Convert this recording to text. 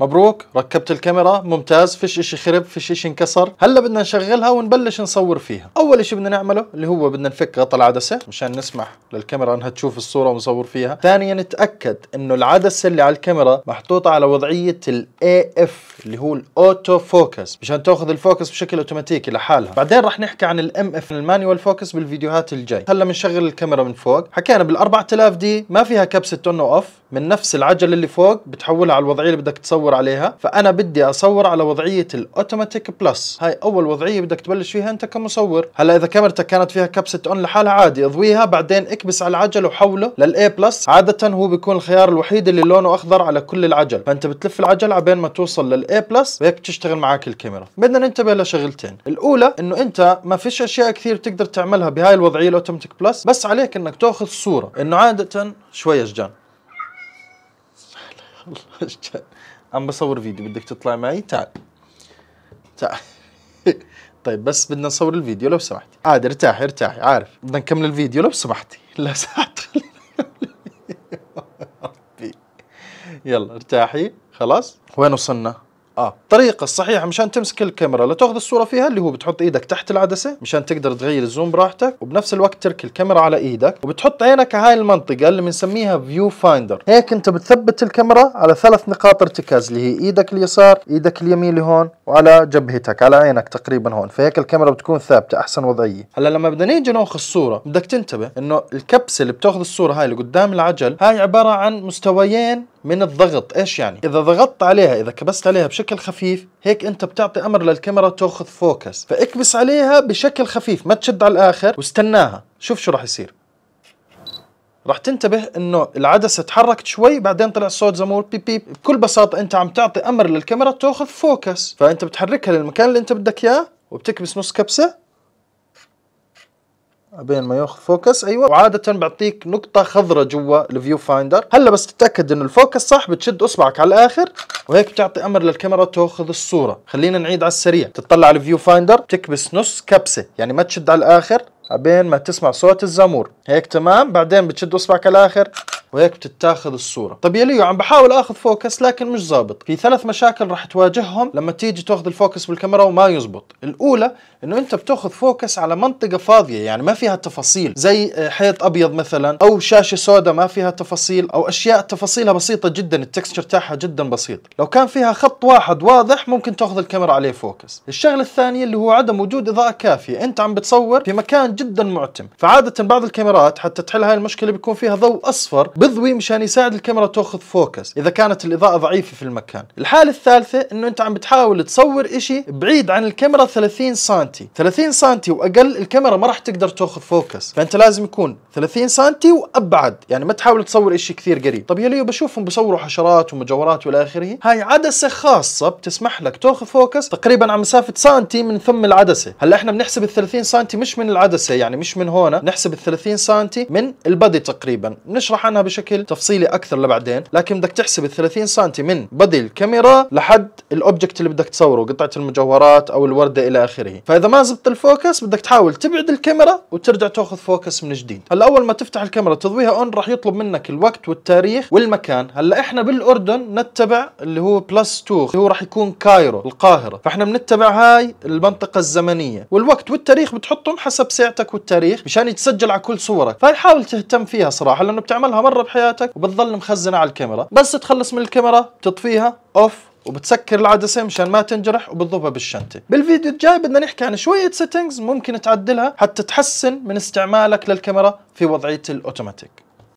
مبروك ركبت الكاميرا ممتاز فيش اشي خرب فيش اشي انكسر هلا بدنا نشغلها ونبلش نصور فيها اول اشي بدنا نعمله اللي هو بدنا نفك غطاء العدسة مشان نسمح للكاميرا انها تشوف الصورة ونصور فيها ثانيا نتأكد انه العدسة اللي على الكاميرا محطوطة على وضعية الاي اف اللي هو الاوتو فوكس مشان تاخذ الفوكس بشكل اوتوماتيكي لحالها بعدين رح نحكي عن الام اف المانيوال فوكس بالفيديوهات الجاي هلا بنشغل الكاميرا من فوق حكينا بال 4000 دي ما فيها كبسة تون اوف من نفس العجلة اللي فوق بتحولها على الوضعية اللي بدك تصور اصور عليها فانا بدي اصور على وضعيه الاوتوماتيك بلس هاي اول وضعيه بدك تبلش فيها انت كمصور هلا اذا كاميرتك كانت فيها كبسه اون لحالها عادي اضويها بعدين اكبس على العجل وحوله للاي بلس عاده هو بيكون الخيار الوحيد اللي لونه اخضر على كل العجل فانت بتلف العجل عبين ما توصل للاي بلس وهيك بتشتغل معك الكاميرا بدنا ننتبه لشغلتين الاولى انه انت ما فيش اشياء كثير تقدر تعملها بهاي الوضعيه الاوتوماتيك بلس بس عليك انك تاخذ صوره انه عاده شويه شجان عم بصور فيديو بدك تطلع معي تعال تعال طيب بس بدنا نصور الفيديو لو سمحتي عادي آه، ارتاحي ارتاحي عارف بدنا نكمل الفيديو لو سمحتي لا ساعات يلا ارتاحي خلاص وين وصلنا اه الطريقه الصحيحه مشان تمسك الكاميرا لا تاخذ الصوره فيها اللي هو بتحط ايدك تحت العدسه مشان تقدر تغير الزوم براحتك وبنفس الوقت ترك الكاميرا على ايدك وبتحط عينك هاي المنطقه اللي بنسميها فيو فايندر هيك انت بتثبت الكاميرا على ثلاث نقاط ارتكاز اللي هي ايدك اليسار ايدك اليمين لهون وعلى جبهتك على عينك تقريبا هون فهيك الكاميرا بتكون ثابته احسن وضعيه هلا لما بدنا نيجي ناخذ الصوره بدك تنتبه انه الكبسه اللي بتاخذ الصوره هاي اللي قدام العجل هاي عباره عن مستويين من الضغط ايش يعني اذا ضغطت عليها اذا كبست عليها بشكل خفيف هيك انت بتعطي امر للكاميرا تاخذ فوكس فاكبس عليها بشكل خفيف ما تشد على الاخر واستناها شوف شو راح يصير راح تنتبه انه العدسه تحركت شوي بعدين طلع صوت زمور بيب بيب بكل بساطه انت عم تعطي امر للكاميرا تاخذ فوكس فانت بتحركها للمكان اللي انت بدك اياه وبتكبس نص كبسه بين ما ياخذ فوكس ايوه وعاده بعطيك نقطه خضراء جوا الفيو فايندر هلا بس تتاكد ان الفوكس صح بتشد اصبعك على الاخر وهيك بتعطي امر للكاميرا تاخذ الصوره خلينا نعيد على السريع تطلع على الفيو فايندر بتكبس نص كبسه يعني ما تشد على الاخر بين ما تسمع صوت الزامور هيك تمام بعدين بتشد اصبعك على الاخر وهيك بتتاخذ الصوره طب يا ليو عم بحاول اخذ فوكس لكن مش ظابط في ثلاث مشاكل راح تواجههم لما تيجي تاخذ الفوكس بالكاميرا وما يزبط الاولى انه انت بتاخذ فوكس على منطقه فاضيه يعني ما فيها تفاصيل زي آه، حيط ابيض مثلا او شاشه سوداء ما فيها تفاصيل او اشياء تفاصيلها بسيطه جدا التكستشر تاعها جدا بسيط لو كان فيها خط واحد واضح ممكن تاخذ الكاميرا عليه فوكس الشغله الثانيه اللي هو عدم وجود اضاءه كافيه انت عم بتصور في مكان جدا معتم فعاده بعض الكاميرات حتى تحل هاي المشكله بيكون فيها ضوء اصفر بضوي مشان يساعد الكاميرا تاخذ فوكس اذا كانت الاضاءه ضعيفه في المكان الحاله الثالثه انه انت عم بتحاول تصور إشي بعيد عن الكاميرا 30 سم 30 سم واقل الكاميرا ما راح تقدر تاخذ فوكس فانت لازم يكون 30 سم وابعد يعني ما تحاول تصور إشي كثير قريب طب يا ليو بشوفهم بصوروا حشرات ومجوهرات والى اخره هاي عدسه خاصه بتسمح لك تاخذ فوكس تقريبا على مسافه سنتي من ثم العدسه هلا احنا بنحسب ال 30 سم مش من العدسه يعني مش من هون نحسب ال 30 سم من البدي تقريبا نشرح عنها بشكل تفصيلي اكثر لبعدين لكن بدك تحسب ال 30 سم من بدي الكاميرا لحد الاوبجكت اللي بدك تصوره قطعه المجوهرات او الورده الى اخره فاذا ما زبط الفوكس بدك تحاول تبعد الكاميرا وترجع تاخذ فوكس من جديد هلا اول ما تفتح الكاميرا تضويها اون راح يطلب منك الوقت والتاريخ والمكان هلا احنا بالاردن نتبع اللي هو بلس 2 اللي هو راح يكون كايرو القاهره فاحنا بنتبع هاي المنطقه الزمنيه والوقت والتاريخ بتحطهم حسب ساعتك والتاريخ مشان يتسجل على كل صورك فحاول تهتم فيها صراحه لانه بتعملها مره مره بحياتك وبتظل مخزنه على الكاميرا بس تخلص من الكاميرا تطفيها اوف وبتسكر العدسه مشان ما تنجرح وبتضبها بالشنطه بالفيديو الجاي بدنا نحكي عن شويه سيتنجز ممكن تعدلها حتى تحسن من استعمالك للكاميرا في وضعيه الاوتوماتيك